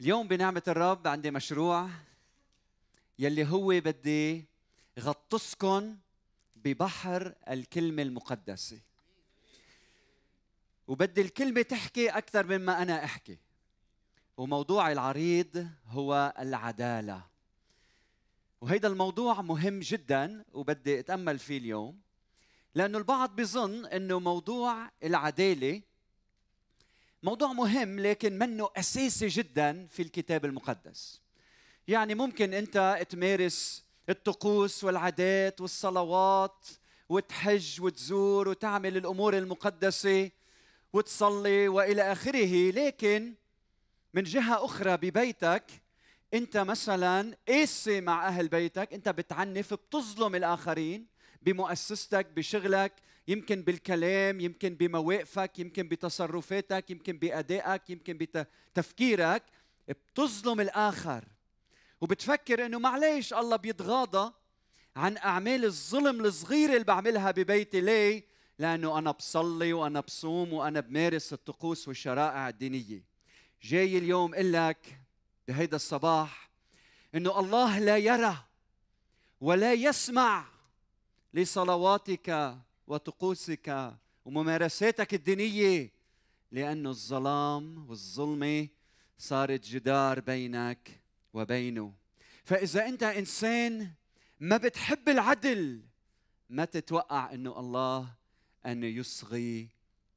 اليوم بنعمة الرب عندي مشروع يلي هو بدي غطسكن ببحر الكلمة المقدسة وبدي الكلمة تحكي أكثر مما أنا أحكي وموضوعي العريض هو العدالة وهيدا الموضوع مهم جدا وبدي اتامل فيه اليوم لانه البعض بيظن انه موضوع العداله موضوع مهم لكن منه اساسي جدا في الكتاب المقدس يعني ممكن انت تمارس الطقوس والعادات والصلوات وتحج وتزور وتعمل الامور المقدسه وتصلي والى اخره لكن من جهه اخرى ببيتك انت مثلا قاسي مع اهل بيتك انت بتعنف بتظلم الاخرين بمؤسستك بشغلك يمكن بالكلام يمكن بمواقفك يمكن بتصرفاتك يمكن بادائك يمكن بتفكيرك بتظلم الاخر وبتفكر انه معليش الله بيتغاضى عن اعمال الظلم الصغيره اللي بعملها ببيتي ليه لانه انا بصلي وانا بصوم وانا بمارس الطقوس والشرائع الدينيه جاي اليوم اقول لك بهيدا الصباح انه الله لا يرى ولا يسمع لصلواتك وطقوسك وممارساتك الدينيه لانه الظلام والظلمه صارت جدار بينك وبينه فاذا انت انسان ما بتحب العدل ما تتوقع انه الله ان يصغي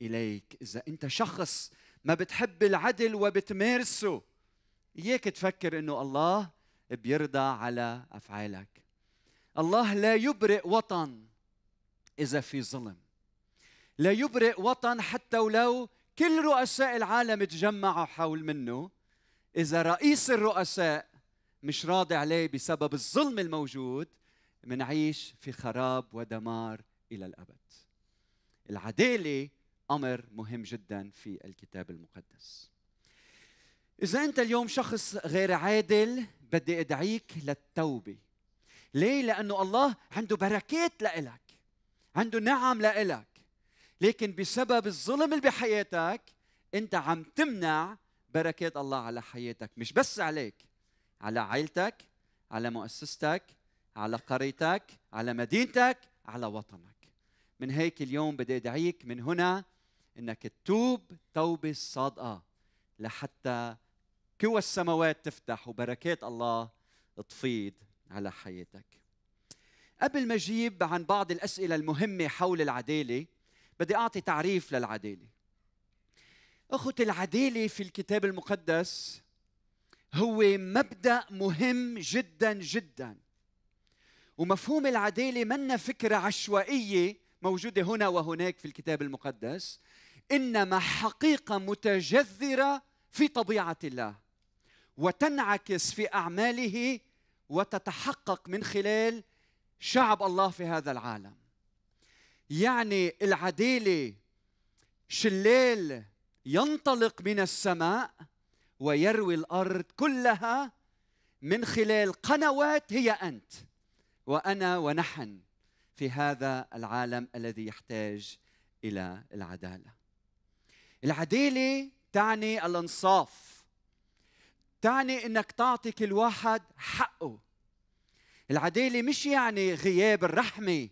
اليك اذا انت شخص ما بتحب العدل وبتمارسه اياك تفكر انه الله بيرضى على افعالك الله لا يبرئ وطن اذا في ظلم لا يبرئ وطن حتى ولو كل رؤساء العالم تجمعوا حول منه اذا رئيس الرؤساء مش راضي عليه بسبب الظلم الموجود منعيش في خراب ودمار الى الابد العداله امر مهم جدا في الكتاب المقدس إذا أنت اليوم شخص غير عادل بدي أدعيك للتوبة ليه؟ لأنه الله عنده بركات لإلك عنده نعم لإلك لكن بسبب الظلم اللي بحياتك أنت عم تمنع بركات الله على حياتك مش بس عليك على عائلتك على مؤسستك على قريتك على مدينتك على وطنك من هيك اليوم بدي أدعيك من هنا أنك تتوب توبة صادقة لحتى قوى السماوات تفتح وبركات الله تفيض على حياتك قبل ما اجيب عن بعض الاسئله المهمه حول العداله بدي اعطي تعريف للعداله اخوتي العداله في الكتاب المقدس هو مبدا مهم جدا جدا ومفهوم العداله منا فكره عشوائيه موجوده هنا وهناك في الكتاب المقدس انما حقيقه متجذره في طبيعه الله وتنعكس في اعماله وتتحقق من خلال شعب الله في هذا العالم يعني العديله شلال ينطلق من السماء ويروي الارض كلها من خلال قنوات هي انت وانا ونحن في هذا العالم الذي يحتاج الى العداله العداله تعني الانصاف تعني انك تعطي كل واحد حقه العداله مش يعني غياب الرحمه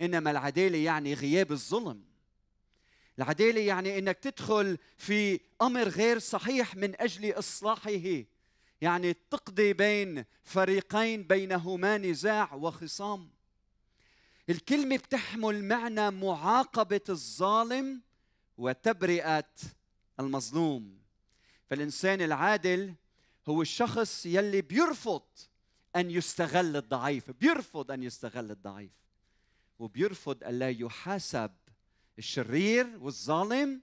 انما العداله يعني غياب الظلم العداله يعني انك تدخل في امر غير صحيح من اجل اصلاحه يعني تقضي بين فريقين بينهما نزاع وخصام الكلمه بتحمل معنى معاقبه الظالم وتبرئه المظلوم فالانسان العادل هو الشخص يلي بيرفض أن يستغل الضعيف بيرفض أن يستغل الضعيف وبيرفض ألا يحاسب الشرير والظالم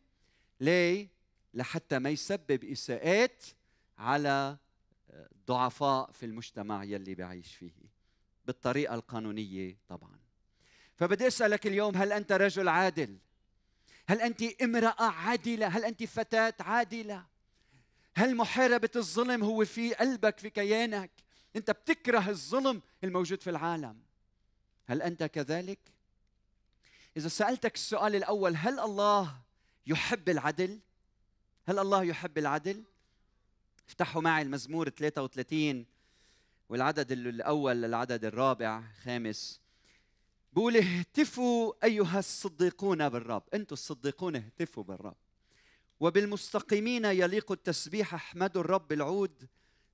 ليه؟ لحتى ما يسبب إساءات على الضعفاء آه، في المجتمع يلي بعيش فيه بالطريقة القانونية طبعا فبدي أسألك اليوم هل أنت رجل عادل؟ هل أنت امرأة عادلة؟ هل أنت فتاة عادلة؟ هل محاربة الظلم هو في قلبك في كيانك أنت بتكره الظلم الموجود في العالم هل أنت كذلك؟ إذا سألتك السؤال الأول هل الله يحب العدل؟ هل الله يحب العدل؟ افتحوا معي المزمور 33 والعدد الأول للعدد الرابع خامس بقول اهتفوا أيها الصديقون بالرب أنتم الصديقون اهتفوا بالرب وبالمستقيمين يليق التسبيح احمدوا الرب العود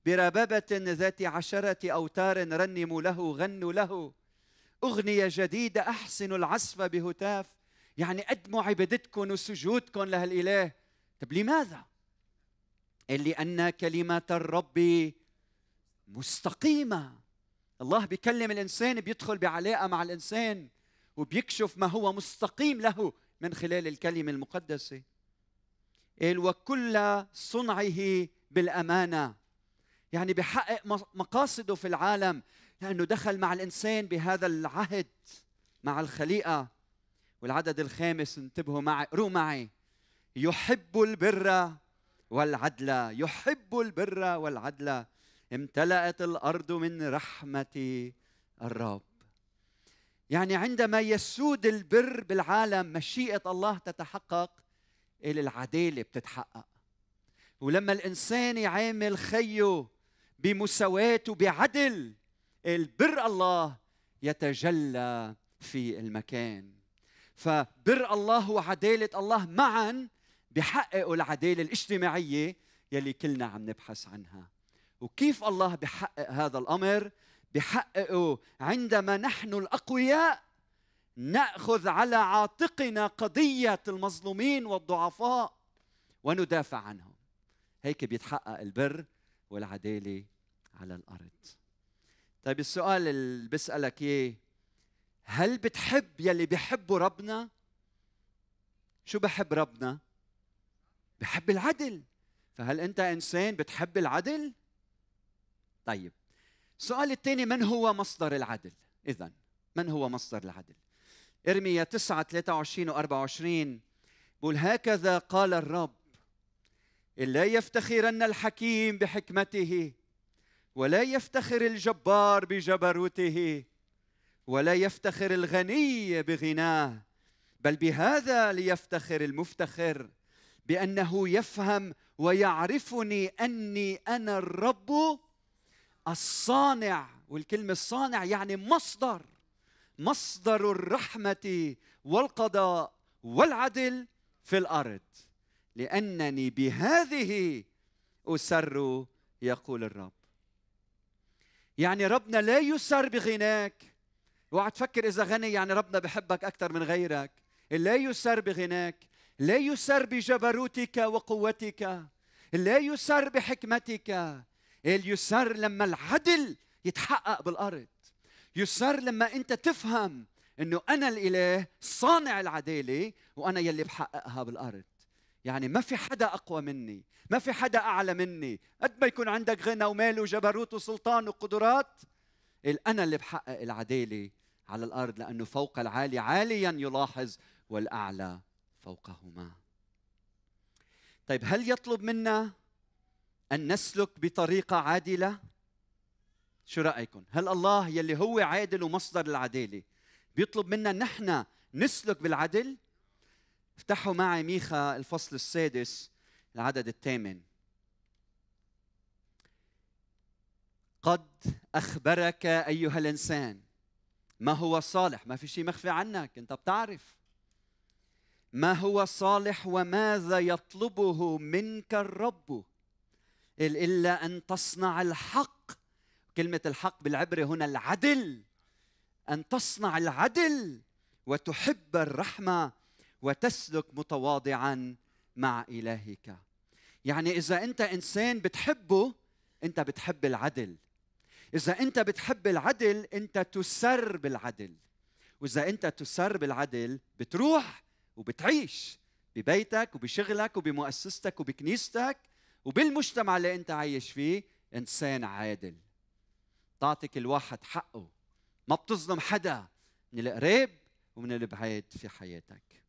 بربابة ذات عشرة أوتار رنموا له غنوا له أغنية جديدة أحسنوا العزف بهتاف يعني أدموا عبادتكم وسجودكم لهالإله طب لماذا؟ قال أن كلمة الرب مستقيمة الله بيكلم الإنسان بيدخل بعلاقة مع الإنسان وبيكشف ما هو مستقيم له من خلال الكلمة المقدسة قال إيه، وكل صنعه بالامانه يعني بحقق مقاصده في العالم لانه دخل مع الانسان بهذا العهد مع الخليقه والعدد الخامس انتبهوا معي قروا معي يحب البر والعدل يحب البر والعدل امتلأت الأرض من رحمة الرب يعني عندما يسود البر بالعالم مشيئة الله تتحقق قال العداله بتتحقق ولما الانسان يعامل خيه بمساواه وبعدل البر الله يتجلى في المكان فبر الله وعداله الله معا بحققوا العداله الاجتماعيه يلي كلنا عم نبحث عنها وكيف الله بحقق هذا الامر بحققه عندما نحن الاقوياء ناخذ على عاتقنا قضيه المظلومين والضعفاء وندافع عنهم هيك بيتحقق البر والعداله على الارض طيب السؤال اللي بسالك اياه هل بتحب يلي بيحبوا ربنا شو بحب ربنا بحب العدل فهل انت انسان بتحب العدل طيب السؤال الثاني من هو مصدر العدل اذا من هو مصدر العدل ارميا 9 23 و 24 بقول هكذا قال الرب الا يفتخرن الحكيم بحكمته ولا يفتخر الجبار بجبروته ولا يفتخر الغني بغناه بل بهذا ليفتخر المفتخر بانه يفهم ويعرفني اني انا الرب الصانع والكلمه الصانع يعني مصدر مصدر الرحمه والقضاء والعدل في الارض لانني بهذه اسر يقول الرب يعني ربنا لا يسر بغناك اوعى تفكر اذا غني يعني ربنا بحبك اكثر من غيرك لا يسر بغناك لا يسر بجبروتك وقوتك لا يسر بحكمتك يسر لما العدل يتحقق بالارض يسر لما انت تفهم انه انا الاله صانع العداله وانا يلي بحققها بالارض يعني ما في حدا اقوى مني ما في حدا اعلى مني قد ما يكون عندك غنى ومال وجبروت وسلطان وقدرات انا اللي بحقق العداله على الارض لانه فوق العالي عاليا يلاحظ والاعلى فوقهما طيب هل يطلب منا ان نسلك بطريقه عادله شو رايكم هل الله يلي هو عادل ومصدر العداله بيطلب منا نحن نسلك بالعدل افتحوا معي ميخا الفصل السادس العدد الثامن قد اخبرك ايها الانسان ما هو صالح ما في شيء مخفي عنك انت بتعرف ما هو صالح وماذا يطلبه منك الرب إلا أن تصنع الحق كلمة الحق بالعبري هنا العدل أن تصنع العدل وتحب الرحمة وتسلك متواضعا مع إلهك يعني إذا أنت إنسان بتحبه أنت بتحب العدل إذا أنت بتحب العدل أنت تسر بالعدل وإذا أنت تسر بالعدل بتروح وبتعيش ببيتك وبشغلك وبمؤسستك وبكنيستك وبالمجتمع اللي أنت عايش فيه إنسان عادل تعطي كل واحد حقه ما بتظلم حدا من القريب ومن البعيد في حياتك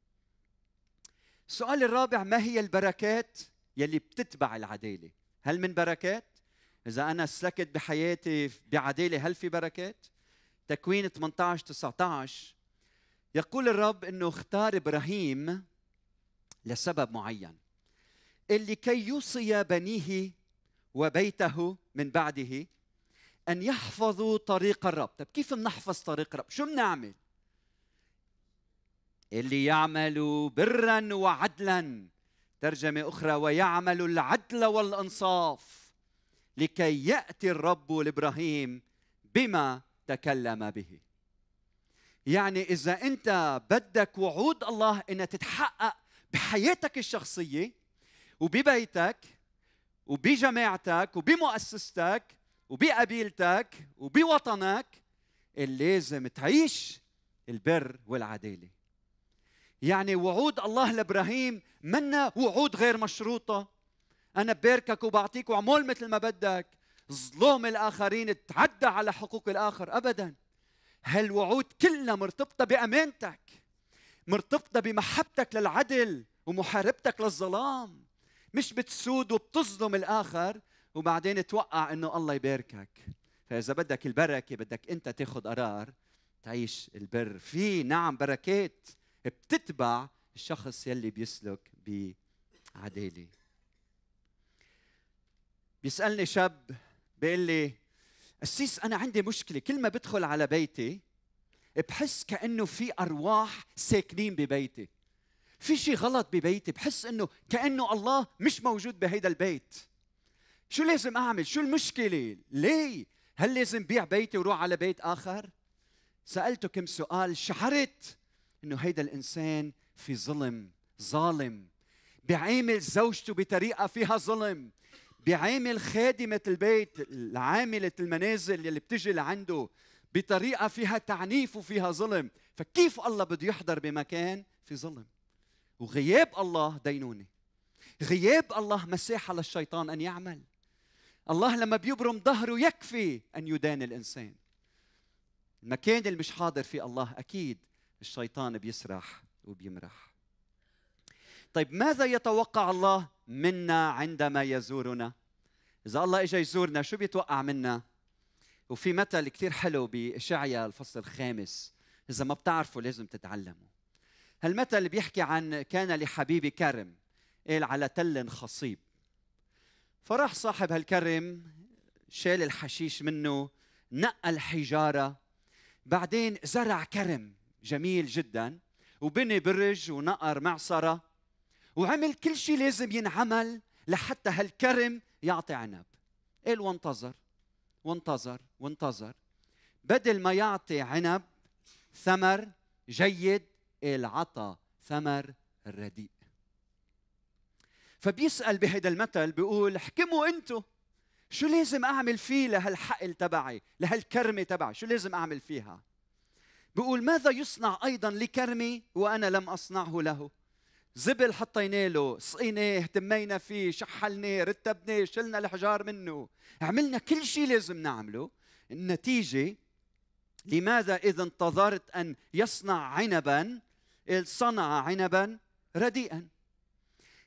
السؤال الرابع ما هي البركات يلي بتتبع العدالة هل من بركات إذا أنا سلكت بحياتي بعدالة هل في بركات تكوين 18 19 يقول الرب انه اختار ابراهيم لسبب معين اللي كي يوصي بنيه وبيته من بعده أن يحفظوا طريق الرب طب كيف بنحفظ طريق الرب شو بنعمل اللي يعمل برا وعدلا ترجمة أخرى ويعمل العدل والإنصاف لكي يأتي الرب لإبراهيم بما تكلم به يعني إذا أنت بدك وعود الله إنها تتحقق بحياتك الشخصية وببيتك وبجماعتك وبمؤسستك وبقبيلتك وبوطنك اللي لازم تعيش البر والعداله يعني وعود الله لابراهيم منا وعود غير مشروطه انا بباركك وبعطيك وعمول مثل ما بدك ظلم الاخرين تعدى على حقوق الاخر ابدا هالوعود كلها مرتبطه بامانتك مرتبطه بمحبتك للعدل ومحاربتك للظلام مش بتسود وبتظلم الاخر وبعدين توقع انه الله يباركك فاذا بدك البركه بدك انت تاخذ قرار تعيش البر في نعم بركات بتتبع الشخص يلي بيسلك بعداله بيسالني شاب بيقول لي قسيس انا عندي مشكله كل ما بدخل على بيتي بحس كانه في ارواح ساكنين ببيتي في شيء غلط ببيتي بحس انه كانه الله مش موجود بهيدا البيت شو لازم اعمل؟ شو المشكله؟ ليه؟ هل لازم بيع بيتي وروح على بيت اخر؟ سالته كم سؤال شعرت انه هيدا الانسان في ظلم ظالم بيعامل زوجته بطريقه فيها ظلم بيعامل خادمة البيت عاملة المنازل اللي بتجي لعنده بطريقة فيها تعنيف وفيها ظلم فكيف الله بده يحضر بمكان في ظلم وغياب الله دينونة غياب الله مساحة للشيطان أن يعمل الله لما بيبرم ظهره يكفي أن يدان الإنسان المكان اللي مش حاضر فيه الله أكيد الشيطان بيسرح وبيمرح طيب ماذا يتوقع الله منا عندما يزورنا إذا الله اجى يزورنا شو بيتوقع منا وفي مثل كثير حلو بإشعيا الفصل الخامس إذا ما بتعرفوا لازم تتعلموا هالمثل بيحكي عن كان لحبيبي كرم قال على تل خصيب فراح صاحب هالكرم شال الحشيش منه نقى الحجاره بعدين زرع كرم جميل جدا وبني برج ونقر معصره وعمل كل شيء لازم ينعمل لحتى هالكرم يعطي عنب قال وانتظر وانتظر وانتظر بدل ما يعطي عنب ثمر جيد قال عطى ثمر رديء فبيسال بهيدا المثل بيقول احكموا انتو شو لازم اعمل فيه لهالحقل تبعي لهالكرمه تبعي شو لازم اعمل فيها بيقول ماذا يصنع ايضا لكرمي وانا لم اصنعه له زبل حطيناه له سقيناه اهتمينا فيه شحلناه رتبناه شلنا الحجار منه عملنا كل شيء لازم نعمله النتيجه لماذا اذا انتظرت ان يصنع عنبا صنع عنبا رديئا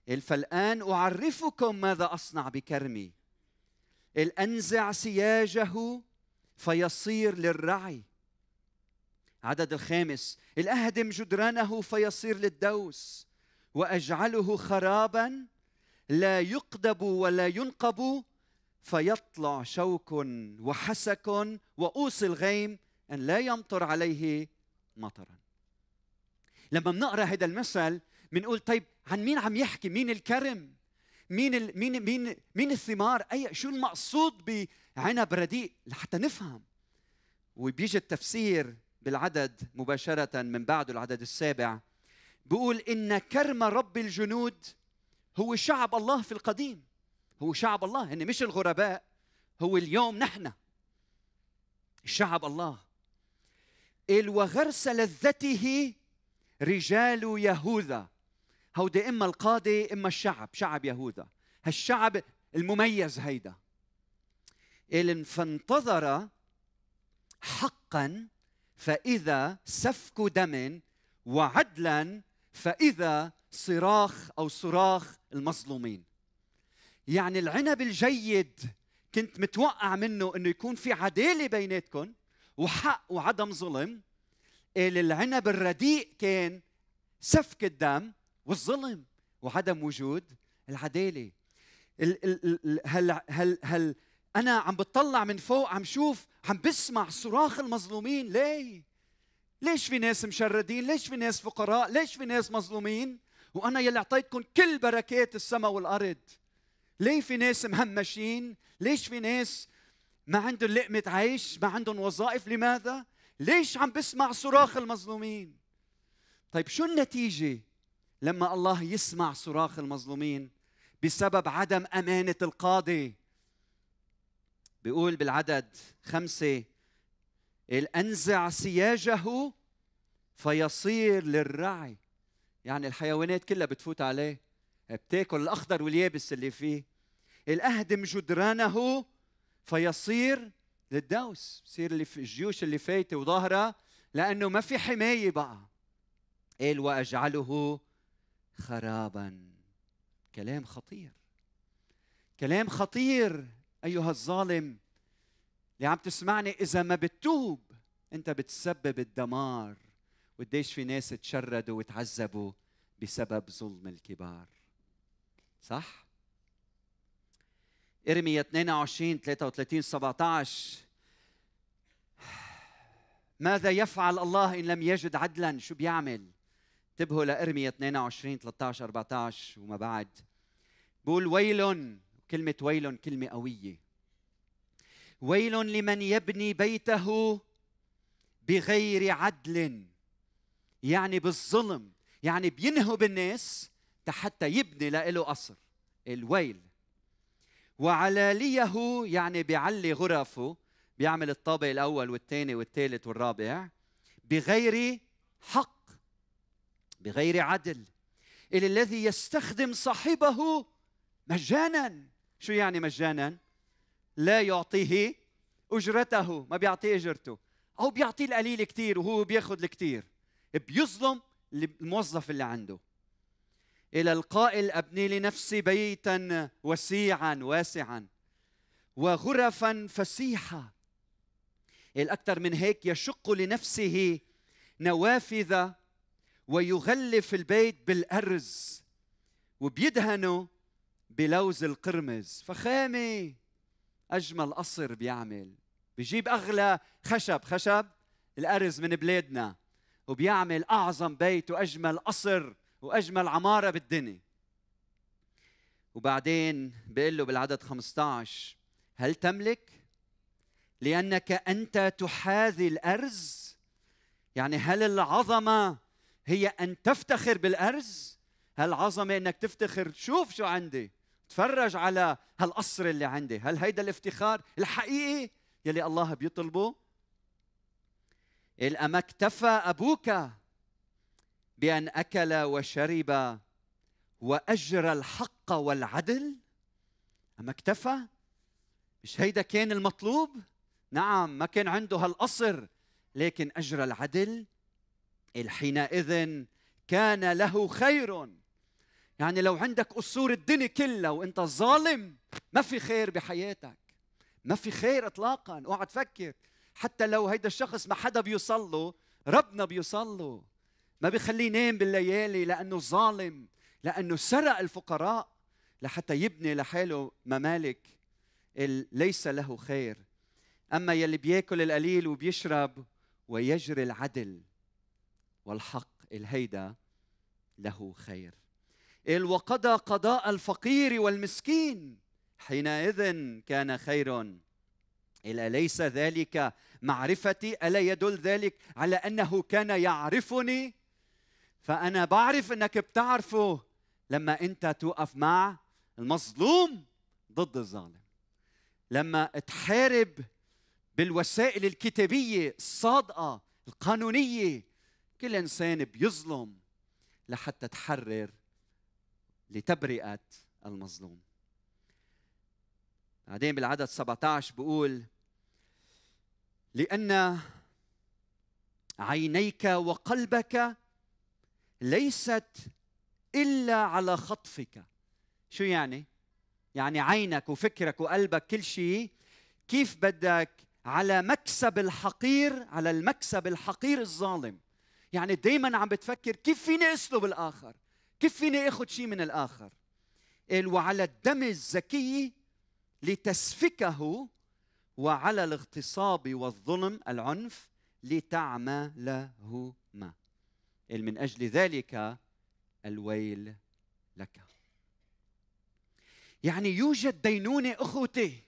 فالآن أعرفكم ماذا أصنع بكرمي الأنزع سياجه فيصير للرعي عدد الخامس الأهدم جدرانه فيصير للدوس وأجعله خرابا لا يقدب ولا ينقب فيطلع شوك وحسك وأوصي الغيم أن لا يمطر عليه مطرا لما بنقرا هذا المثل بنقول طيب عن مين عم يحكي مين الكرم مين ال... مين مين مين الثمار اي شو المقصود بعنب رديء لحتى نفهم وبيجي التفسير بالعدد مباشره من بعده العدد السابع بيقول ان كرم رب الجنود هو شعب الله في القديم هو شعب الله ان يعني مش الغرباء هو اليوم نحن شعب الله قال وغرس لذته رجال يهوذا هودي إما القادة إما الشعب شعب يهوذا هالشعب المميز هيدا قال فانتظر حقا فإذا سفك دم وعدلا فإذا صراخ أو صراخ المظلومين يعني العنب الجيد كنت متوقع منه انه يكون في عداله بيناتكم وحق وعدم ظلم العنب الرديء كان سفك الدم والظلم وعدم وجود العداله ال ال ال هل هل هل انا عم بتطلع من فوق عم شوف عم بسمع صراخ المظلومين ليه ليش في ناس مشردين ليش في ناس فقراء ليش في ناس مظلومين وانا يلي اعطيتكم كل بركات السماء والارض ليه في ناس مهمشين ليش في ناس ما عندهم لقمه عيش ما عندهم وظائف لماذا ليش عم بسمع صراخ المظلومين طيب شو النتيجه لما الله يسمع صراخ المظلومين بسبب عدم امانه القاضي بيقول بالعدد خمسه الانزع سياجه فيصير للرعي يعني الحيوانات كلها بتفوت عليه بتاكل الاخضر واليابس اللي فيه الاهدم جدرانه فيصير للدوس بصير اللي في الجيوش اللي فايته وظاهره لانه ما في حمايه بقى قال واجعله خرابا كلام خطير كلام خطير ايها الظالم اللي عم تسمعني اذا ما بتتوب انت بتسبب الدمار وقديش في ناس تشردوا وتعذبوا بسبب ظلم الكبار صح ارميا 22 33 17 ماذا يفعل الله ان لم يجد عدلا شو بيعمل انتبهوا لارميا 22 13 14 وما بعد بقول ويل كلمة ويل كلمة قوية ويل لمن يبني بيته بغير عدل يعني بالظلم يعني بينهب الناس حتى يبني لإله قصر الويل وعلاليه يعني بيعلي غرفه بيعمل الطابق الأول والثاني والثالث والرابع بغير حق بغير عدل إلى الذي يستخدم صاحبه مجانا شو يعني مجانا لا يعطيه أجرته ما بيعطيه أجرته أو بيعطيه القليل كثير وهو بياخذ الكثير بيظلم الموظف اللي عنده إلى القائل أبني لنفسي بيتا وسيعا واسعا وغرفا فسيحة الأكثر من هيك يشق لنفسه نوافذ ويغلف البيت بالأرز وبيدهنه بلوز القرمز فخامة أجمل قصر بيعمل بيجيب أغلى خشب خشب الأرز من بلادنا وبيعمل أعظم بيت وأجمل قصر وأجمل عمارة بالدنيا وبعدين بيقول له بالعدد 15 هل تملك لأنك أنت تحاذي الأرز يعني هل العظمة هي ان تفتخر بالارز هالعظمه انك تفتخر شوف شو عندي تفرج على هالقصر اللي عندي هل هيدا الافتخار الحقيقي يلي الله بيطلبه اما اكتفى ابوك بان اكل وشرب واجرى الحق والعدل اما اكتفى مش هيدا كان المطلوب نعم ما كان عنده هالقصر لكن اجرى العدل حينئذ كان له خير يعني لو عندك قصور الدنيا كلها وانت ظالم ما في خير بحياتك ما في خير اطلاقا اوعى تفكر حتى لو هيدا الشخص ما حدا بيصله ربنا بيصله ما بيخليه ينام بالليالي لانه ظالم لانه سرق الفقراء لحتى يبني لحاله ممالك ليس له خير اما يلي بياكل القليل وبيشرب ويجري العدل والحق الهيدا له خير قال وقضى قضاء الفقير والمسكين حينئذ كان خير إلا ليس ذلك معرفتي ألا يدل ذلك على أنه كان يعرفني فأنا بعرف أنك بتعرفه لما أنت توقف مع المظلوم ضد الظالم لما تحارب بالوسائل الكتابية الصادقة القانونية كل انسان بيظلم لحتى تحرر لتبرئه المظلوم بعدين بالعدد 17 بقول لان عينيك وقلبك ليست الا على خطفك شو يعني يعني عينك وفكرك وقلبك كل شيء كيف بدك على مكسب الحقير على المكسب الحقير الظالم يعني دائما عم بتفكر كيف فيني اسلب الاخر كيف فيني اخذ شيء من الاخر قال وعلى الدم الزكي لتسفكه وعلى الاغتصاب والظلم العنف لتعملهما قال من اجل ذلك الويل لك يعني يوجد دينونه اخوتي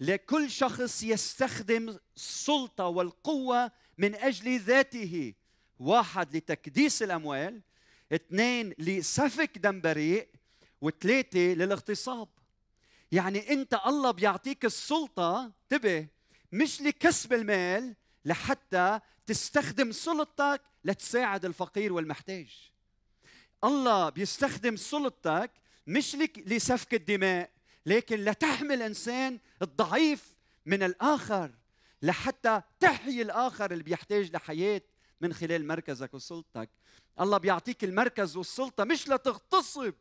لكل شخص يستخدم السلطه والقوه من اجل ذاته واحد لتكديس الأموال اثنين لسفك دم بريء وثلاثة للاغتصاب يعني أنت الله بيعطيك السلطة انتبه مش لكسب المال لحتى تستخدم سلطتك لتساعد الفقير والمحتاج الله بيستخدم سلطتك مش لسفك الدماء لكن لتحمي الانسان الضعيف من الاخر لحتى تحيي الاخر اللي بيحتاج لحياه من خلال مركزك وسلطتك الله بيعطيك المركز والسلطة مش لتغتصب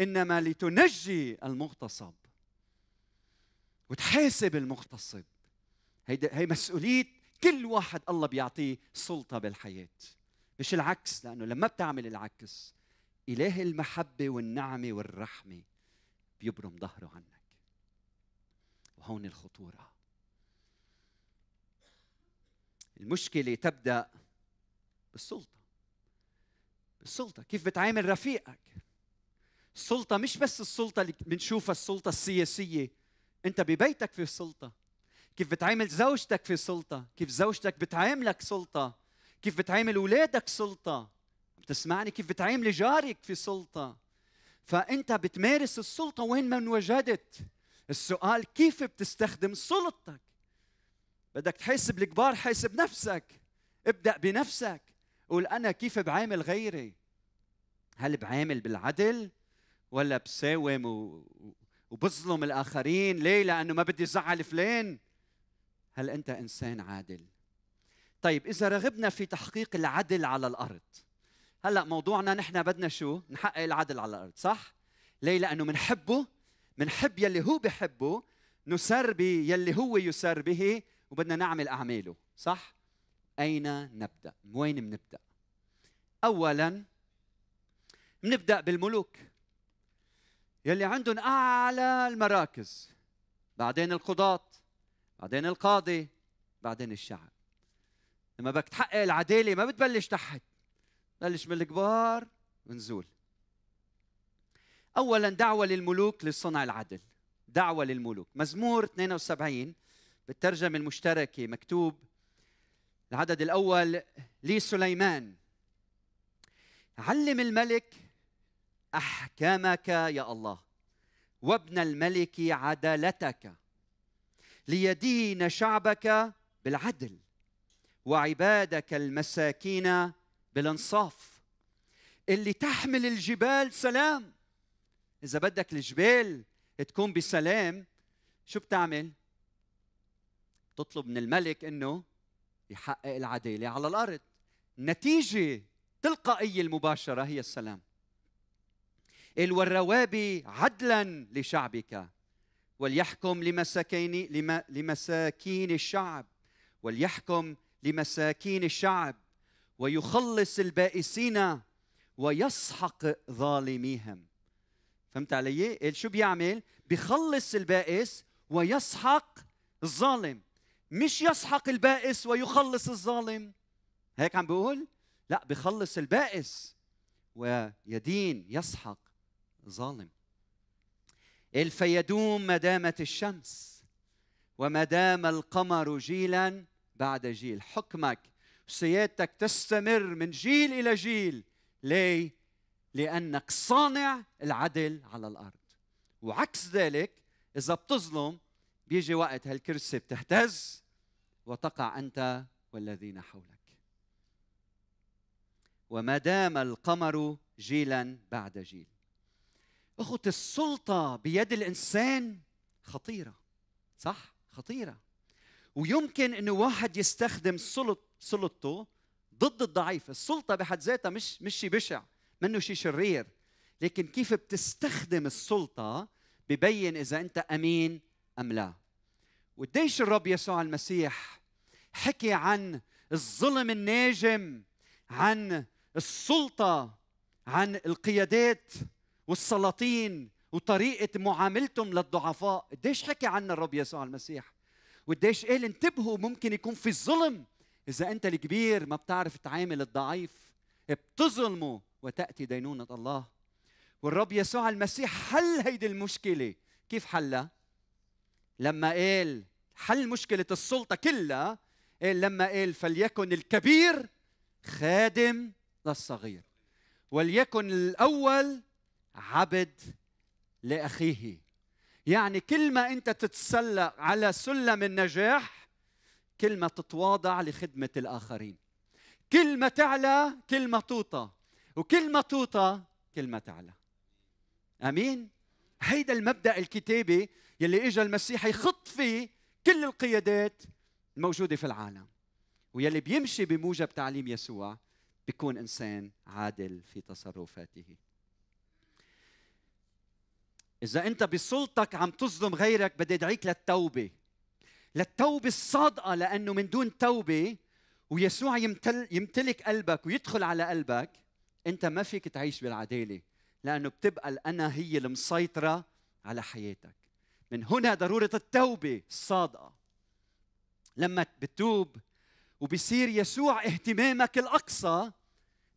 إنما لتنجي المغتصب وتحاسب المغتصب هي, هي مسؤولية كل واحد الله بيعطيه سلطة بالحياة مش العكس لأنه لما بتعمل العكس إله المحبة والنعمة والرحمة بيبرم ظهره عنك وهون الخطورة المشكلة تبدأ بالسلطة بالسلطة كيف بتعامل رفيقك السلطة مش بس السلطة اللي بنشوفها السلطة السياسية أنت ببيتك في سلطة كيف بتعامل زوجتك في سلطة كيف زوجتك بتعاملك سلطة كيف بتعامل أولادك سلطة بتسمعني كيف بتعامل جارك في سلطة فأنت بتمارس السلطة وين ما وجدت السؤال كيف بتستخدم سلطتك بدك تحاسب الكبار حاسب نفسك ابدأ بنفسك قول أنا كيف بعامل غيري هل بعامل بالعدل ولا بساوم و... وبظلم الآخرين ليه لأنه ما بدي زعل فلان هل أنت إنسان عادل طيب إذا رغبنا في تحقيق العدل على الأرض هلا موضوعنا نحن بدنا شو نحقق العدل على الأرض صح ليه لأنه منحبه منحب يلي هو بحبه نسر يلي هو يسر به وبدنا نعمل أعماله صح أين نبدأ؟ من وين بنبدأ؟ أولاً بنبدأ بالملوك يلي عندهم أعلى المراكز بعدين القضاة بعدين القاضي بعدين الشعب لما بدك تحقق العدالة ما بتبلش تحت بلش من الكبار ونزول أولا دعوة للملوك لصنع العدل دعوة للملوك مزمور 72 بالترجمة المشتركة مكتوب العدد الأول لسليمان علم الملك أحكامك يا الله وابن الملك عدالتك ليدين شعبك بالعدل وعبادك المساكين بالانصاف اللي تحمل الجبال سلام اذا بدك الجبال تكون بسلام شو بتعمل تطلب من الملك انه يحقق العداله على الارض نتيجه تلقائيه المباشره هي السلام قال والروابي عدلا لشعبك وليحكم لمساكين لمساكين الشعب وليحكم لمساكين الشعب ويخلص البائسين ويسحق ظالميهم فهمت علي؟ قال شو بيعمل؟ بخلص البائس ويسحق الظالم مش يسحق البائس ويخلص الظالم هيك عم بيقول لا بيخلص البائس ويدين يسحق ظالم الفيدوم ما دامت الشمس وما دام القمر جيلا بعد جيل حكمك سيادتك تستمر من جيل الى جيل ليه لانك صانع العدل على الارض وعكس ذلك اذا بتظلم بيجي وقت هالكرسي بتهتز وتقع انت والذين حولك وما دام القمر جيلا بعد جيل اخوة السلطة بيد الانسان خطيرة صح خطيرة ويمكن انه واحد يستخدم سلط سلطته ضد الضعيف السلطة بحد ذاتها مش مش شيء بشع منه شيء شرير لكن كيف بتستخدم السلطة ببين إذا أنت أمين أم لا وقديش الرب يسوع المسيح حكي عن الظلم الناجم عن السلطة عن القيادات والسلاطين وطريقة معاملتهم للضعفاء قديش حكي عنا الرب يسوع المسيح وقديش قال انتبهوا ممكن يكون في الظلم إذا أنت الكبير ما بتعرف تعامل الضعيف بتظلمه وتأتي دينونة الله والرب يسوع المسيح حل هيدي المشكلة كيف حلها؟ لما قال حل مشكله السلطه كلها قال لما قال فليكن الكبير خادم للصغير وليكن الاول عبد لاخيه يعني كل ما انت تتسلق على سلم النجاح كل ما تتواضع لخدمه الاخرين كل ما تعلى كل ما توطى وكل ما توطى كل ما تعلى امين هيدا المبدا الكتابي يلي اجى المسيح يخط فيه كل القيادات الموجوده في العالم ويلي بيمشي بموجب تعليم يسوع بيكون انسان عادل في تصرفاته اذا انت بسلطتك عم تظلم غيرك بدي ادعيك للتوبه للتوبه الصادقه لانه من دون توبه ويسوع يمتل يمتلك قلبك ويدخل على قلبك انت ما فيك تعيش بالعداله لأنه بتبقى الأنا هي المسيطرة على حياتك من هنا ضرورة التوبة الصادقة لما بتوب وبصير يسوع اهتمامك الأقصى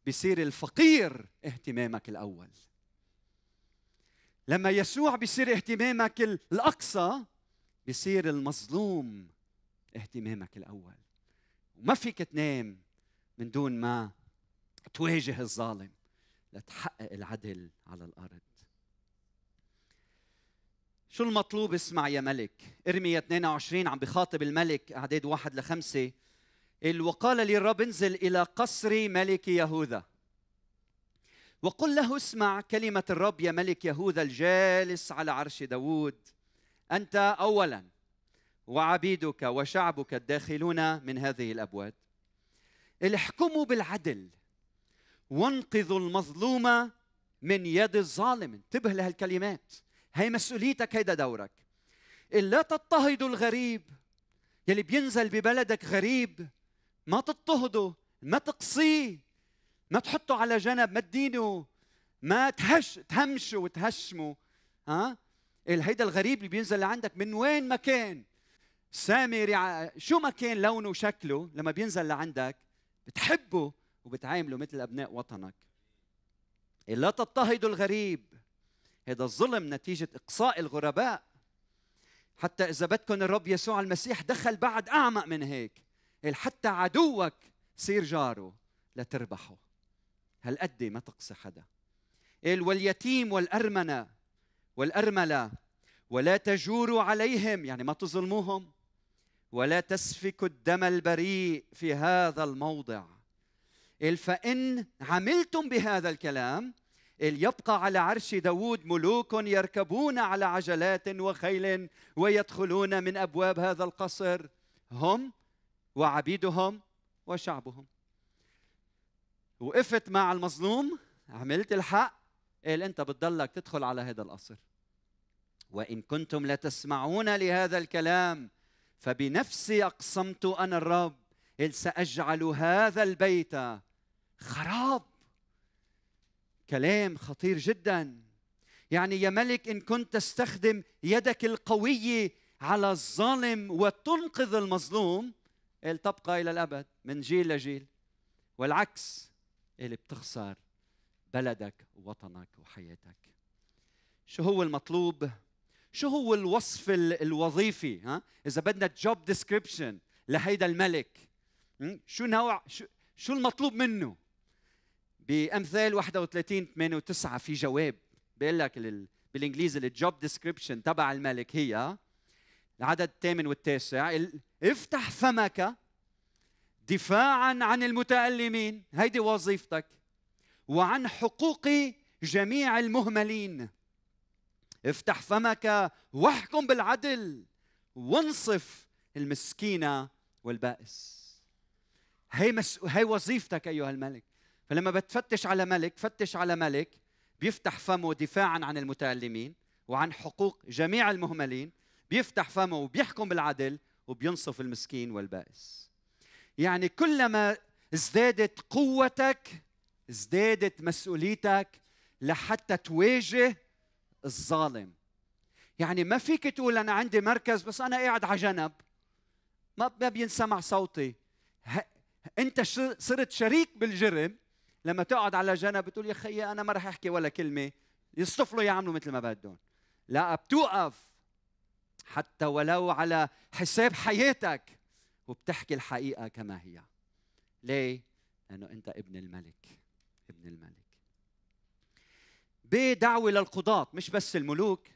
بصير الفقير اهتمامك الأول لما يسوع بصير اهتمامك الأقصى بصير المظلوم اهتمامك الأول وما فيك تنام من دون ما تواجه الظالم لتحقق العدل على الارض شو المطلوب اسمع يا ملك ارميا 22 عم بخاطب الملك اعداد واحد لخمسه قال وقال لي الرب انزل الى قصر ملك يهوذا وقل له اسمع كلمة الرب يا ملك يهوذا الجالس على عرش داوود أنت أولا وعبيدك وشعبك الداخلون من هذه الأبواب احكموا بالعدل وانقذوا المظلومة من يد الظالم انتبه لهالكلمات هي مسؤوليتك هيدا دورك إلا تضطهدوا الغريب يلي بينزل ببلدك غريب ما تضطهده ما تقصيه ما تحطه على جنب ما تدينه ما تهش تهمشه وتهشمه ها هيدا الغريب اللي بينزل لعندك من وين ما كان سامي رع... شو ما كان لونه وشكله لما بينزل لعندك بتحبه وبتعامله مثل ابناء وطنك لا تضطهدوا الغريب هذا الظلم نتيجه اقصاء الغرباء حتى اذا بدكم الرب يسوع المسيح دخل بعد اعمق من هيك قال حتى عدوك صير جاره لتربحه هالقد ما تقصي حدا قال واليتيم والارمنه والارمله ولا تجوروا عليهم يعني ما تظلموهم ولا تسفكوا الدم البريء في هذا الموضع فإن عملتم بهذا الكلام يبقى على عرش داود ملوك يركبون على عجلات وخيل ويدخلون من أبواب هذا القصر هم وعبيدهم وشعبهم وقفت مع المظلوم عملت الحق قال انت بتضلك تدخل على هذا القصر وان كنتم لا تسمعون لهذا الكلام فبنفسي اقسمت انا الرب قال ساجعل هذا البيت خراب كلام خطير جدا يعني يا ملك ان كنت تستخدم يدك القويه على الظالم وتنقذ المظلوم قال تبقى الى الابد من جيل لجيل والعكس اللي بتخسر بلدك ووطنك وحياتك شو هو المطلوب شو هو الوصف الوظيفي ها اذا بدنا جوب ديسكريبشن لهيدا الملك شو نوع شو, شو المطلوب منه بامثال 31 8 9 في جواب بيقول لك بالانجليزي الجوب ديسكريبشن تبع الملك هي العدد الثامن والتاسع افتح فمك دفاعا عن المتألمين هيدي وظيفتك وعن حقوق جميع المهملين افتح فمك واحكم بالعدل وانصف المسكينة والبائس هي مس... هي وظيفتك ايها الملك فلما بتفتش على ملك فتش على ملك بيفتح فمه دفاعا عن المتألمين وعن حقوق جميع المهملين بيفتح فمه وبيحكم بالعدل وبينصف المسكين والبائس يعني كلما ازدادت قوتك ازدادت مسؤوليتك لحتى تواجه الظالم يعني ما فيك تقول انا عندي مركز بس انا قاعد على جنب ما بينسمع صوتي انت صرت شريك بالجرم لما تقعد على جنب بتقول يا خيي انا ما راح احكي ولا كلمه يصطفلوا يعملوا مثل ما بدهم لا بتوقف حتى ولو على حساب حياتك وبتحكي الحقيقه كما هي ليه لانه انت ابن الملك ابن الملك بدعوه للقضاة مش بس الملوك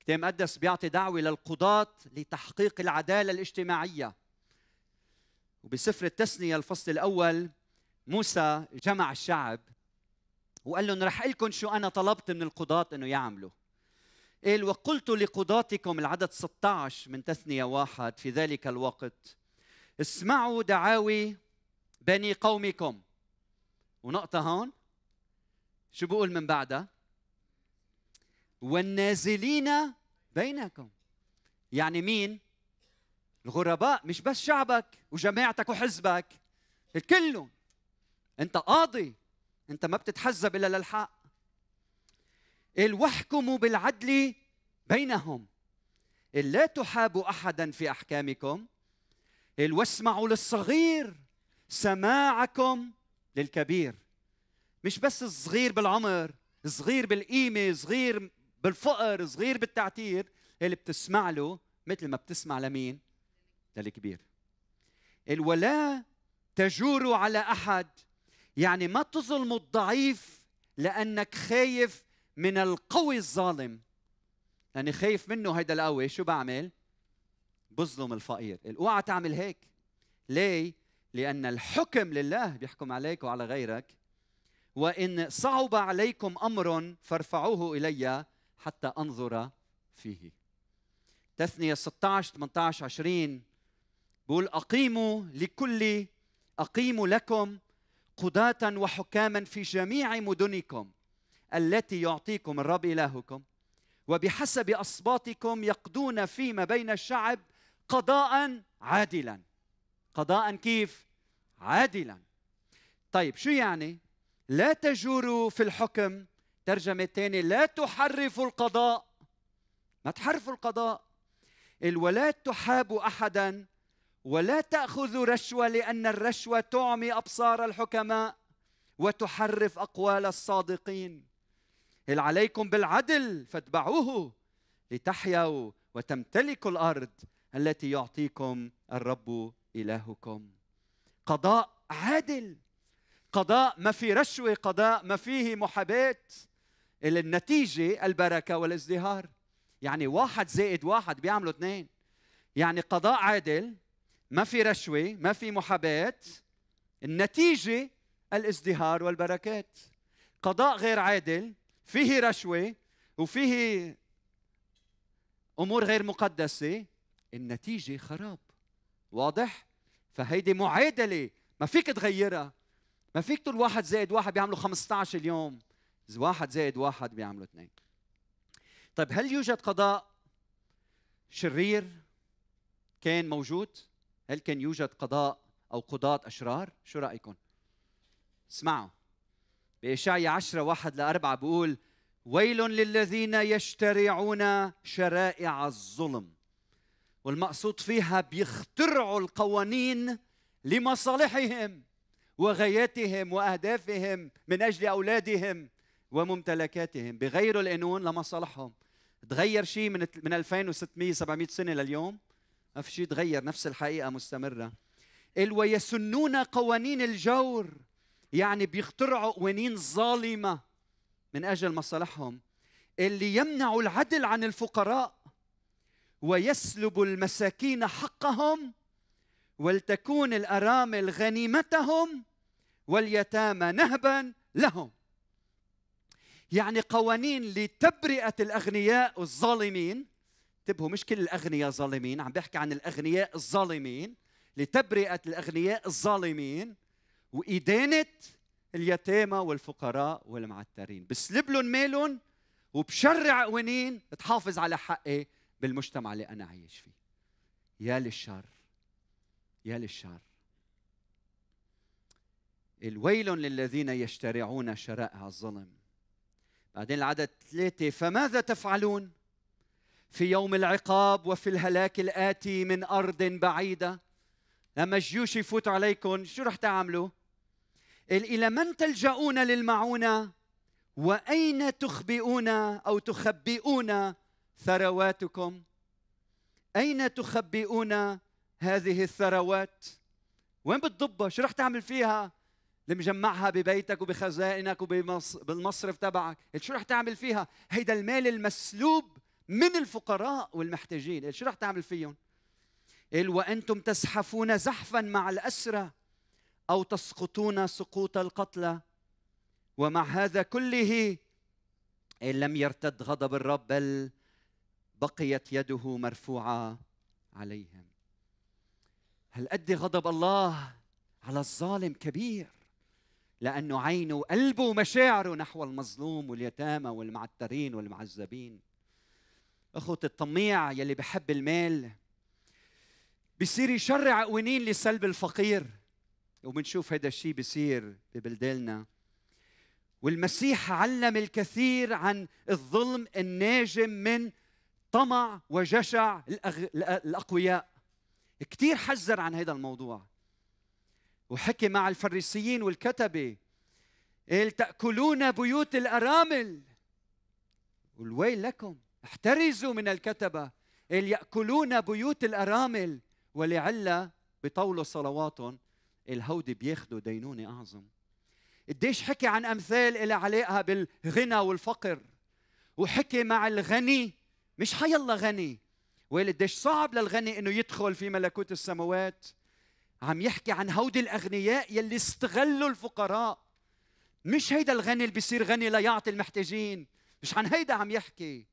كتاب مقدس بيعطي دعوه للقضاة لتحقيق العداله الاجتماعيه وبسفر التثنية الفصل الأول موسى جمع الشعب وقال لهم رح لكم شو أنا طلبت من القضاة إنه يعملوا قال وقلت لقضاتكم العدد 16 من تثنية واحد في ذلك الوقت اسمعوا دعاوي بني قومكم ونقطة هون شو بقول من بعدها والنازلين بينكم يعني مين الغرباء مش بس شعبك وجماعتك وحزبك الكلهم انت قاضي انت ما بتتحزب الا للحق قال واحكموا بالعدل بينهم لا تحابوا احدا في احكامكم قال واسمعوا للصغير سماعكم للكبير مش بس الصغير بالعمر صغير بالقيمه صغير بالفقر صغير بالتعتير اللي بتسمع له مثل ما بتسمع لمين ده الكبير الولاء تجور على احد يعني ما تظلم الضعيف لانك خايف من القوي الظالم لاني خايف منه هيدا القوي شو بعمل بظلم الفقير اوعى تعمل هيك ليه لان الحكم لله بيحكم عليك وعلى غيرك وان صعب عليكم امر فارفعوه الي حتى انظر فيه تثنيه 16 18 20 بقول أقيموا لكل أقيموا لكم قضاة وحكاما في جميع مدنكم التي يعطيكم الرب إلهكم وبحسب أصباطكم يقضون فيما بين الشعب قضاء عادلا قضاء كيف؟ عادلا طيب شو يعني؟ لا تجوروا في الحكم ترجمة ثانية لا تحرفوا القضاء ما تحرفوا القضاء الولاة تحاب أحدا ولا تأخذوا رشوة لأن الرشوة تعمي أبصار الحكماء وتحرف أقوال الصادقين هل عليكم بالعدل فاتبعوه لتحيوا وتمتلكوا الأرض التي يعطيكم الرب إلهكم قضاء عادل قضاء ما في رشوة قضاء ما فيه محاباة النتيجة البركة والازدهار يعني واحد زائد واحد بيعملوا اثنين يعني قضاء عادل ما في رشوه ما في محاباه النتيجه الازدهار والبركات قضاء غير عادل فيه رشوه وفيه امور غير مقدسه النتيجه خراب واضح فهيدي معادله ما فيك تغيرها ما فيك تقول واحد زائد واحد بيعملوا 15 اليوم واحد زائد واحد بيعملوا اثنين طيب هل يوجد قضاء شرير كان موجود هل كان يوجد قضاء أو قضاة أشرار؟ شو رأيكم؟ اسمعوا بإشعيا 10 1 ل 4 بقول ويل للذين يشترعون شرائع الظلم والمقصود فيها بيخترعوا القوانين لمصالحهم وغاياتهم واهدافهم من اجل اولادهم وممتلكاتهم بغيروا القانون لمصالحهم تغير شيء من من 2600 700 سنه لليوم ما في شيء تغير نفس الحقيقه مستمره قال ويسنون قوانين الجور يعني بيخترعوا قوانين ظالمه من اجل مصالحهم اللي يمنعوا العدل عن الفقراء ويسلب المساكين حقهم ولتكون الارامل غنيمتهم واليتامى نهبا لهم يعني قوانين لتبرئه الاغنياء والظالمين انتبهوا مش كل الاغنياء ظالمين عم بحكي عن الاغنياء الظالمين لتبرئه الاغنياء الظالمين وادانه اليتامى والفقراء والمعترين بسلب لهم مالهم وبشرع قوانين تحافظ على حقي بالمجتمع اللي انا عايش فيه يا للشر يا للشر الويل للذين يشترعون شرائع الظلم بعدين العدد ثلاثة فماذا تفعلون في يوم العقاب وفي الهلاك الآتي من أرض بعيدة لما الجيوش يفوت عليكم شو رح تعملوا؟ إلى من تلجؤون للمعونة وأين تخبئون أو تخبئون ثرواتكم؟ أين تخبئون هذه الثروات؟ وين بتضبها؟ شو رح تعمل فيها؟ لمجمعها ببيتك وبخزائنك وبالمصرف تبعك، شو رح تعمل فيها؟ هيدا المال المسلوب من الفقراء والمحتاجين قال شو رح تعمل فيهم قال وأنتم تزحفون زحفا مع الأسرى أو تسقطون سقوط القتلى ومع هذا كله إن لم يرتد غضب الرب بل بقيت يده مرفوعة عليهم هل قد غضب الله على الظالم كبير لأنه عينه وقلبه ومشاعره نحو المظلوم واليتامى والمعترين والمعذبين أخوة الطميع يلي بحب المال بصير يشرع قوانين لسلب الفقير وبنشوف هذا الشيء بصير ببلداننا والمسيح علم الكثير عن الظلم الناجم من طمع وجشع الأغ... الأقوياء كثير حذر عن هذا الموضوع وحكي مع الفريسيين والكتبة قال تأكلون بيوت الأرامل والويل لكم احترزوا من الكتبة اللي يأكلون بيوت الأرامل ولعلة بطول صلواتهم الهودي بياخدوا دينونة أعظم قديش حكي عن أمثال إلى علاقة بالغنى والفقر وحكي مع الغني مش حيالله غني وقال قديش صعب للغني انه يدخل في ملكوت السماوات عم يحكي عن هودي الاغنياء يلي استغلوا الفقراء مش هيدا الغني اللي بيصير غني ليعطي المحتاجين مش عن هيدا عم يحكي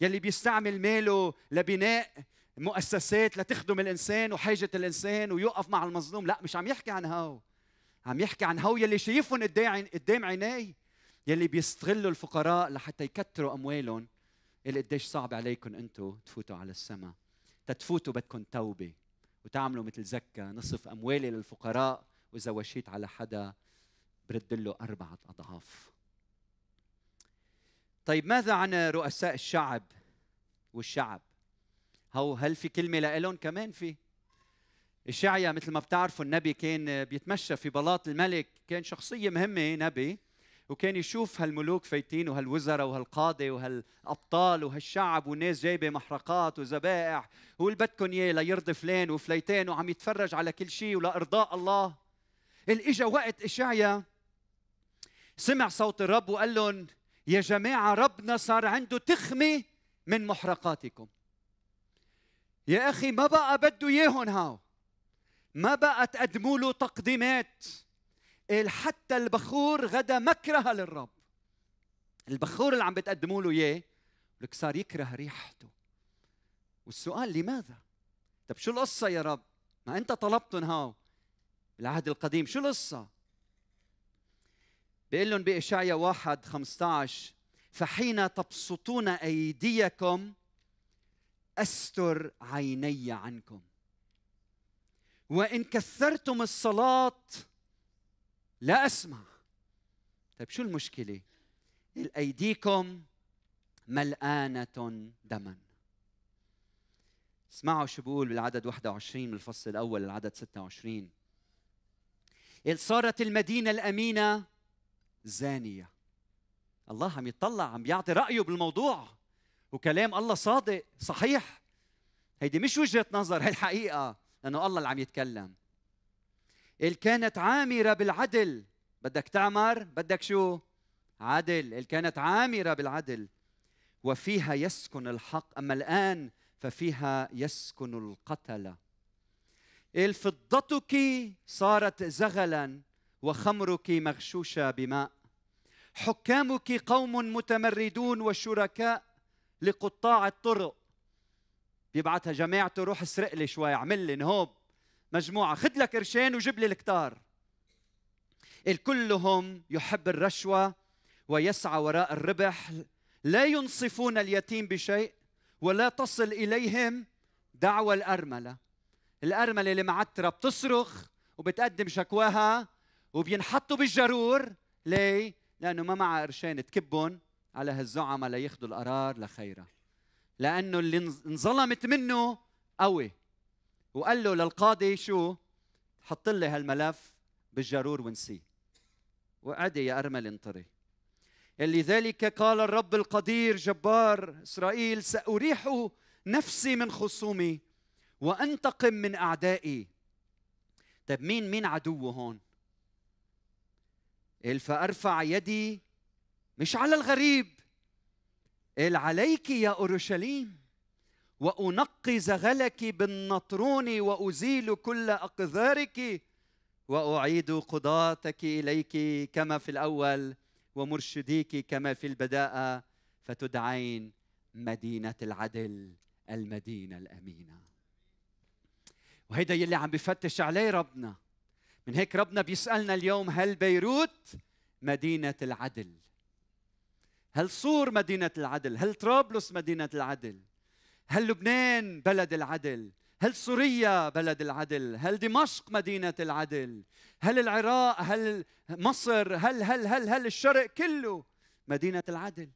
يلي بيستعمل ماله لبناء مؤسسات لتخدم الانسان وحاجه الانسان ويوقف مع المظلوم لا مش عم يحكي عن هاو عم يحكي عن هو يلي شايفهم قدام عيني يلي بيستغلوا الفقراء لحتى يكتروا اموالهم اللي قديش صعب عليكم انتم تفوتوا على السماء تتفوتوا بدكم توبه وتعملوا مثل زكا نصف اموالي للفقراء واذا وشيت على حدا برد له اربعه اضعاف طيب ماذا عن رؤساء الشعب والشعب هو هل في كلمه لهم كمان في إشعيا مثل ما بتعرفوا النبي كان بيتمشى في بلاط الملك كان شخصية مهمة نبي وكان يشوف هالملوك فايتين وهالوزراء وهالقادة وهالأبطال وهالشعب والناس جايبة محرقات وذبائح هو اللي بدكم إياه ليرضي فلان وفليتان وعم يتفرج على كل شيء ولإرضاء الله إجا وقت إشعيا سمع صوت الرب وقال لهم يا جماعة ربنا صار عنده تخمة من محرقاتكم يا أخي ما بقى بده إياهم هاو ما بقى تقدموا له تقديمات قال حتى البخور غدا مكره للرب البخور اللي عم بتقدموا له اياه لك صار يكره ريحته والسؤال لماذا طب شو القصة يا رب ما أنت طلبتهم هاو العهد القديم شو القصة بيقول لهم بإشعيا واحد 15 فحين تبسطون أيديكم أستر عيني عنكم وإن كثرتم الصلاة لا أسمع طيب شو المشكلة؟ الأيديكم ملآنة دما اسمعوا شو بقول بالعدد 21 من الفصل الأول العدد 26 إذ صارت المدينة الأمينة زانيه الله عم يطلع عم بيعطي رايه بالموضوع وكلام الله صادق صحيح هيدي مش وجهه نظر هي الحقيقه لانه الله اللي عم يتكلم إل كانت عامره بالعدل بدك تعمر بدك شو عدل إل كانت عامره بالعدل وفيها يسكن الحق اما الان ففيها يسكن القتله إل فضتك صارت زغلا وخمرك مغشوشه بماء حكامك قوم متمردون وشركاء لقطاع الطرق بيبعتها جماعته روح اسرق لي شوي اعمل لي نهوب مجموعه خد لك قرشين وجيب لي الكتار الكلهم يحب الرشوه ويسعى وراء الربح لا ينصفون اليتيم بشيء ولا تصل اليهم دعوى الارمله الارمله اللي معتره بتصرخ وبتقدم شكواها وبينحطوا بالجرور ليه؟ لأنه ما معها قرشين تكبهم على هالزعماء ليخذوا القرار لخيره لأنه اللي انظلمت منه قوي وقال له للقاضي شو؟ حط لي هالملف بالجرور ونسيه وقعدي يا أرمل انطري لذلك قال الرب القدير جبار إسرائيل سأريح نفسي من خصومي وأنتقم من أعدائي طيب مين مين عدوه هون قال فارفع يدي مش على الغريب قال عليك يا اورشليم وانقذ غلك بالنطرون وازيل كل اقذارك واعيد قضاتك اليك كما في الاول ومرشديك كما في البداءه فتدعين مدينه العدل المدينه الامينه وهيدا يلي عم بفتش عليه ربنا من هيك ربنا بيسألنا اليوم هل بيروت مدينة العدل؟ هل صور مدينة العدل؟ هل طرابلس مدينة العدل؟ هل لبنان بلد العدل؟ هل سوريا بلد العدل؟ هل دمشق مدينة العدل؟ هل العراق؟ هل مصر؟ هل هل هل هل الشرق كله مدينة العدل؟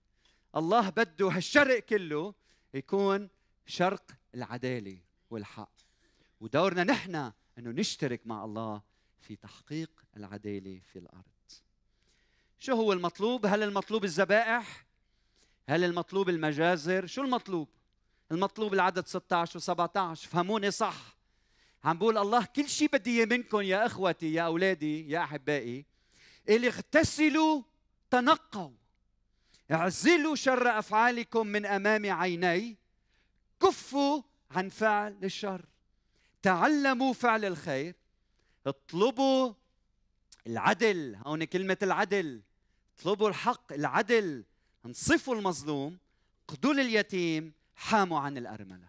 الله بده هالشرق كله يكون شرق العدالة والحق ودورنا نحن انه نشترك مع الله في تحقيق العداله في الارض. شو هو المطلوب؟ هل المطلوب الذبائح؟ هل المطلوب المجازر؟ شو المطلوب؟ المطلوب العدد 16 و17 فهموني صح عم بقول الله كل شيء بدي اياه منكم يا اخوتي يا اولادي يا احبائي اللي اغتسلوا تنقوا اعزلوا شر افعالكم من امام عيني كفوا عن فعل الشر تعلموا فعل الخير اطلبوا العدل هون كلمة العدل اطلبوا الحق العدل انصفوا المظلوم قدوا اليتيم حاموا عن الأرملة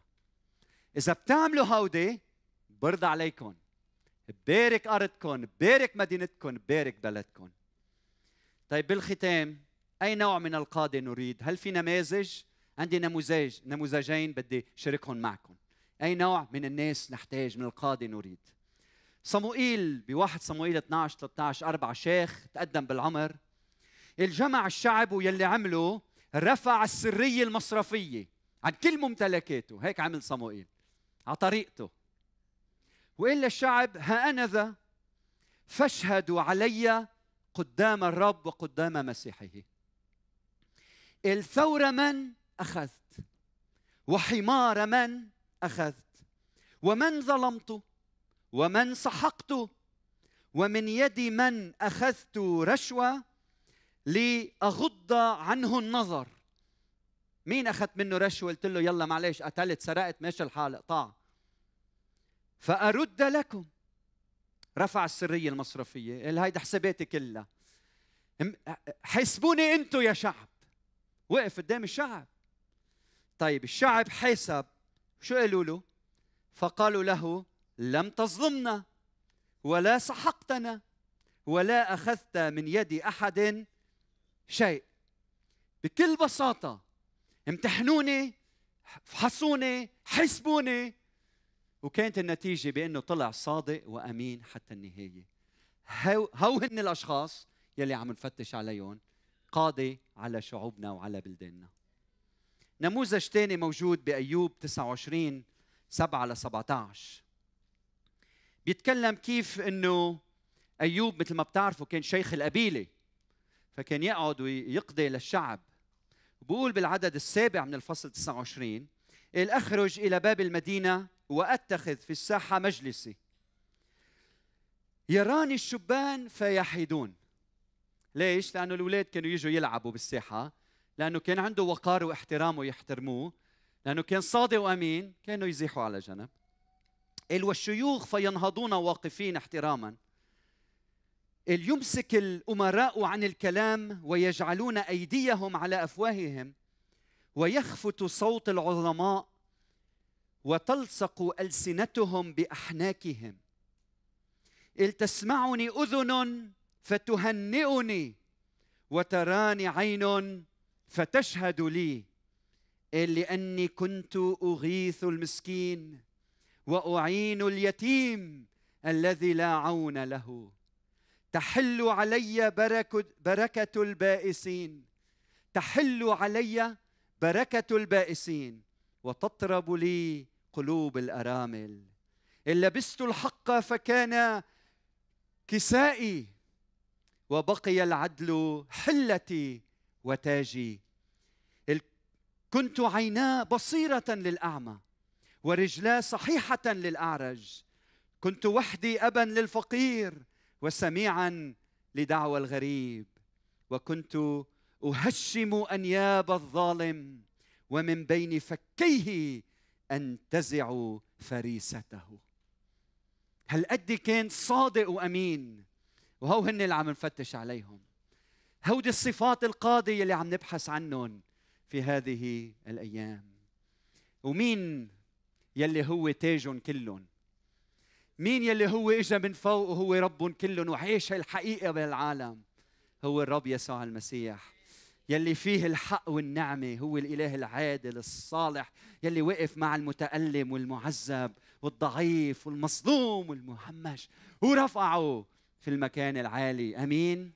إذا بتعملوا هودي برضى عليكم ببارك أرضكم ببارك مدينتكم ببارك بلدكم طيب بالختام أي نوع من القادة نريد هل في نماذج عندي نموذج نموذجين بدي شاركهم معكم أي نوع من الناس نحتاج من القادة نريد صموئيل بواحد صموئيل 12 13 4 شيخ تقدم بالعمر الجمع الشعب ويلي عمله رفع السرية المصرفية عن كل ممتلكاته هيك عمل صموئيل على طريقته وإلا الشعب ها أنا ذا فاشهدوا علي قدام الرب وقدام مسيحه الثورة من أخذت وحمار من أخذت ومن ظلمته ومن سحقت ومن يد من اخذت رشوه لاغض عنه النظر مين اخذت منه رشوه قلت له يلا معلش قتلت سرقت ماشي الحال اقطع فارد لكم رفع السريه المصرفيه قال هيدا حساباتي كلها حاسبوني انتو يا شعب وقف قدام الشعب طيب الشعب حسب شو قالوا له فقالوا له لم تظلمنا ولا سحقتنا ولا اخذت من يد احد شيء بكل بساطه امتحنوني فحصوني حسبوني وكانت النتيجه بانه طلع صادق وامين حتى النهايه هو هن الاشخاص يلي عم نفتش عليهم قاضي على شعوبنا وعلى بلداننا نموذج ثاني موجود بايوب 29 7 ل 17 بيتكلم كيف انه ايوب مثل ما بتعرفوا كان شيخ القبيله فكان يقعد ويقضي للشعب بقول بالعدد السابع من الفصل 29 قال اخرج الى باب المدينه واتخذ في الساحه مجلسي يراني الشبان فيحيدون ليش؟ لأنه الأولاد كانوا يجوا يلعبوا بالساحة لأنه كان عنده وقار واحترام ويحترموه لأنه كان صادق وأمين كانوا يزيحوا على جنب قال والشيوخ فينهضون واقفين احتراما يمسك الأمراء عن الكلام ويجعلون أيديهم على أفواههم ويخفت صوت العظماء وتلصق ألسنتهم بأحناكهم إل تسمعني أذن فتهنئني وتراني عين فتشهد لي إل لأني كنت أغيث المسكين واعين اليتيم الذي لا عون له تحل علي بركه, بركة البائسين تحل علي بركه البائسين وتطرب لي قلوب الارامل ان لبست الحق فكان كسائي وبقي العدل حلتي وتاجي كنت عيناه بصيره للاعمى ورجلا صحيحة للأعرج كنت وحدي أبا للفقير وسميعا لدعوى الغريب وكنت أهشم أنياب الظالم ومن بين فكيه أنتزع فريسته هل قد كان صادق وأمين وهو هن اللي عم نفتش عليهم هودي الصفات القاضية اللي عم نبحث عنهم في هذه الأيام ومين يلي هو تاجهم كلهم مين يلي هو اجى من فوق وهو ربهم كلهم وعيش الحقيقه بهالعالم هو الرب يسوع المسيح يلي فيه الحق والنعمه هو الاله العادل الصالح يلي وقف مع المتالم والمعذب والضعيف والمصدوم والمهمش ورفعه في المكان العالي امين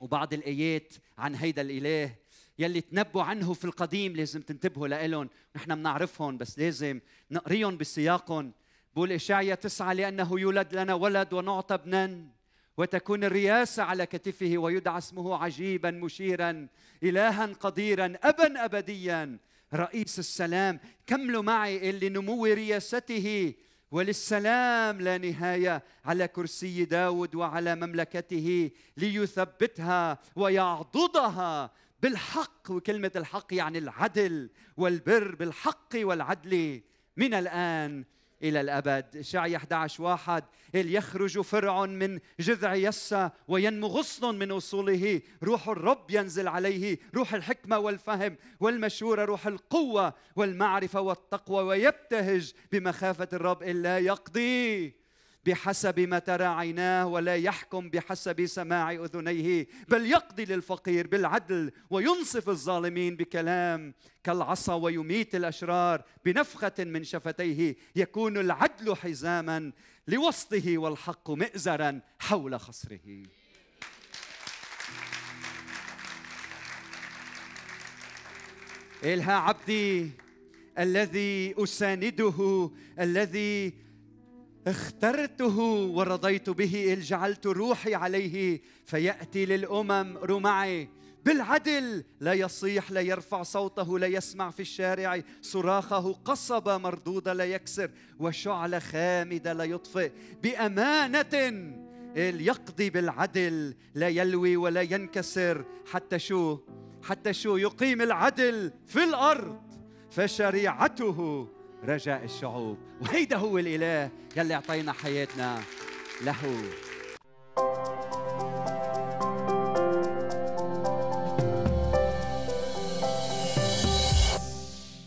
وبعض الايات عن هيدا الاله يلي تنبوا عنه في القديم لازم تنتبهوا لإلهم نحن بنعرفهم بس لازم نقريهم بسياقهم بقول إشعيا تسعة لأنه يولد لنا ولد ونعطى ابنا وتكون الرياسة على كتفه ويدعى اسمه عجيبا مشيرا إلها قديرا أبا أبديا رئيس السلام كملوا معي اللي نمو رياسته وللسلام لا نهاية على كرسي داود وعلى مملكته ليثبتها ويعضدها بالحق وكلمة الحق يعني العدل والبر بالحق والعدل من الآن إلى الأبد شعي 11 واحد إذ يخرج فرع من جذع يسى وينمو غصن من أصوله روح الرب ينزل عليه روح الحكمة والفهم والمشورة روح القوة والمعرفة والتقوى ويبتهج بمخافة الرب إلا يقضي بحسب ما ترى عيناه ولا يحكم بحسب سماع اذنيه بل يقضي للفقير بالعدل وينصف الظالمين بكلام كالعصا ويميت الاشرار بنفخه من شفتيه يكون العدل حزاما لوسطه والحق مئزرا حول خصره إلها عبدي الذي أسانده الذي اخترته ورضيت به إذ جعلت روحي عليه فيأتي للأمم رمعي بالعدل لا يصيح لا يرفع صوته لا يسمع في الشارع صراخه قصبة مردود لا يكسر وشعلة خامدة لا يطفئ بأمانة يقضي بالعدل لا يلوي ولا ينكسر حتى شو حتى شو يقيم العدل في الأرض فشريعته رجاء الشعوب وهيدا هو الإله يلي أعطينا حياتنا له